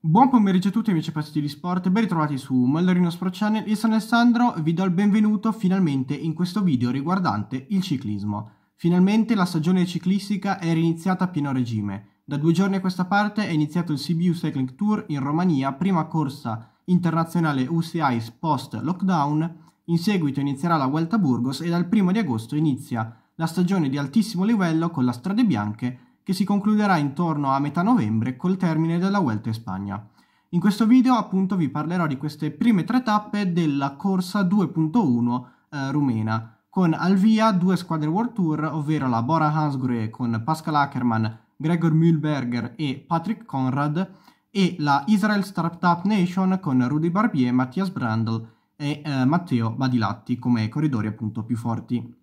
Buon pomeriggio a tutti amici appassionati di sport, ben ritrovati su Mallorino Sport Channel, io sono Alessandro, vi do il benvenuto finalmente in questo video riguardante il ciclismo. Finalmente la stagione ciclistica è riniziata a pieno regime. Da due giorni a questa parte è iniziato il CBU Cycling Tour in Romania, prima corsa internazionale UCI post lockdown, in seguito inizierà la Vuelta Burgos e dal primo di agosto inizia la stagione di altissimo livello con la Strade Bianche che si concluderà intorno a metà novembre col termine della Vuelta in Spagna. In questo video appunto vi parlerò di queste prime tre tappe della corsa 2.1 eh, rumena, con al via due squadre World Tour, ovvero la Bora Hansgrohe con Pascal Ackermann, Gregor Mühlberger e Patrick Conrad, e la Israel Startup Nation con Rudy Barbier, Mattias Brandl e eh, Matteo Badilatti come corridori appunto più forti.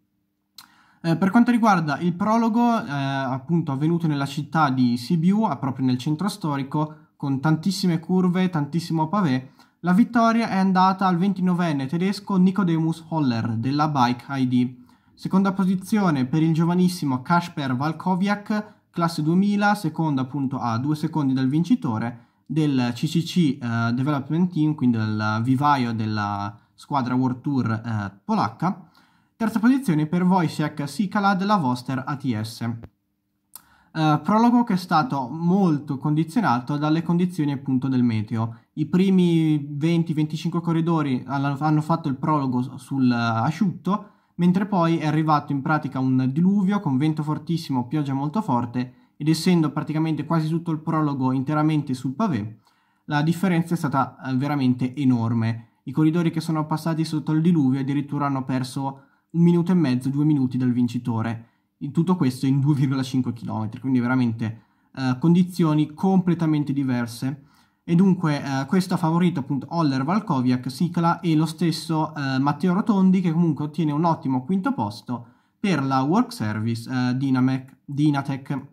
Eh, per quanto riguarda il prologo, eh, appunto avvenuto nella città di Sibiu, proprio nel centro storico, con tantissime curve, tantissimo pavé, la vittoria è andata al 29enne tedesco Nicodemus Holler della Bike ID. Seconda posizione per il giovanissimo Kasper Valkoviak, classe 2000, seconda appunto a due secondi dal vincitore del CCC uh, eh, Development Team, quindi del vivaio della squadra World Tour uh, polacca. Terza posizione per Wojciech Sikala della Voster ATS. Uh, eh, prologo che è stato molto condizionato dalle condizioni appunto del meteo. I primi 20-25 corridori hanno fatto il prologo sul uh, asciutto, mentre poi è arrivato in pratica un diluvio con vento fortissimo, pioggia molto forte ed essendo praticamente quasi tutto il prologo interamente sul pavé, la differenza è stata uh, veramente enorme. I corridori che sono passati sotto il diluvio addirittura hanno perso un minuto e mezzo, due minuti dal vincitore. In tutto questo in 2,5 km, quindi veramente eh, condizioni completamente diverse. E dunque eh, questo ha favorito appunto Holler, Valkoviak, Sicala e lo stesso eh, Matteo Rotondi che comunque ottiene un ottimo quinto posto per la Work Service eh, Dynamec, Dynatec.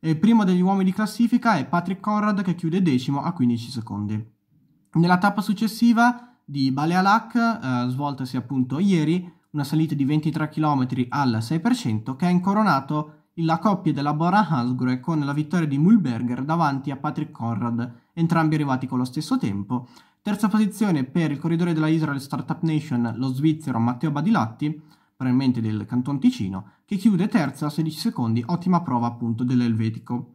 Il primo degli uomini di classifica è Patrick Conrad che chiude decimo a 15 secondi. Nella tappa successiva di Balealac, eh, svoltasi appunto ieri, una salita di 23 km al 6% che ha incoronato la coppia della Bora Hansgrohe con la vittoria di Mulberger davanti a Patrick Conrad, entrambi arrivati con lo stesso tempo. Terza posizione per il corridore della Israel Startup Nation, lo svizzero Matteo Badilatti, probabilmente del Canton Ticino, che chiude terza a 16 secondi, ottima prova appunto dell'elvetico.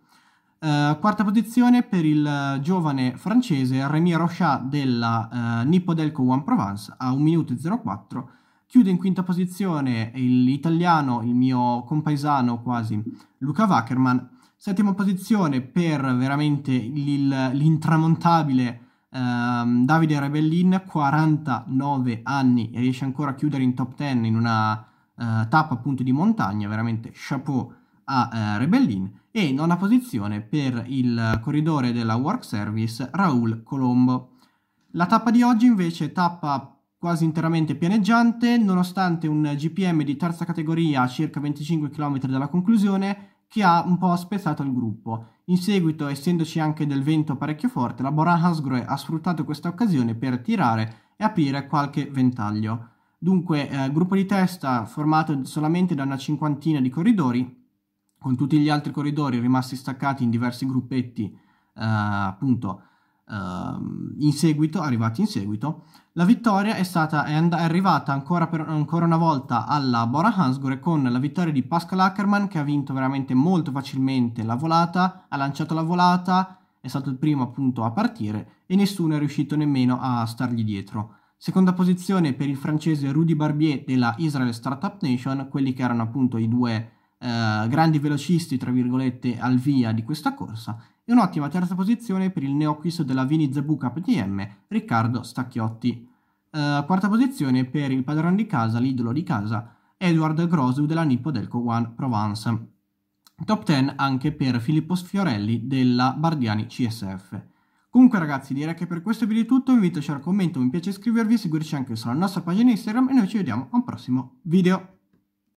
Uh, quarta posizione per il uh, giovane francese Rémi Rochat della uh, eh, Nippodelco One Provence a 1 minuto e 04 Chiude in quinta posizione l'italiano, il mio compaesano quasi, Luca Wackerman. Settima posizione per veramente l'intramontabile ehm, Davide Rebellin, 49 anni e riesce ancora a chiudere in top 10 in una eh, tappa appunto di montagna, veramente chapeau a eh, Rebellin. E nona posizione per il corridore della Work Service, Raul Colombo. La tappa di oggi invece, tappa quasi interamente pianeggiante, nonostante un GPM di terza categoria a circa 25 km dalla conclusione che ha un po' spezzato il gruppo. In seguito, essendoci anche del vento parecchio forte, la Bora Hansgrohe ha sfruttato questa occasione per tirare e aprire qualche ventaglio. Dunque, eh, gruppo di testa formato solamente da una cinquantina di corridori, con tutti gli altri corridori rimasti staccati in diversi gruppetti, eh, appunto, Ehm, in seguito, arrivati in seguito, la vittoria è, stata, è, and- è arrivata ancora, per, ancora, una volta alla Bora Hansgore con la vittoria di Pascal Ackerman che ha vinto veramente molto facilmente la volata, ha lanciato la volata, è stato il primo appunto a partire e nessuno è riuscito nemmeno a stargli dietro. Seconda posizione per il francese Rudy Barbier della Israel Startup Nation, quelli che erano appunto i due eh, grandi velocisti, tra virgolette, al via di questa corsa e un'ottima terza posizione per il neoquisto della Vini Zebuca PTM, Riccardo Stacchiotti. Eh, quarta posizione per il padrone di casa, l'idolo di casa, Edward Grosu della Nippo Delco One Provence. Top 10 anche per Filippo Sfiorelli della Bardiani CSF. Comunque ragazzi direi che per questo video è tutto, vi invito a lasciare un commento, mi piace iscrivervi, seguirci anche sulla nostra pagina Instagram e noi ci vediamo a un prossimo video.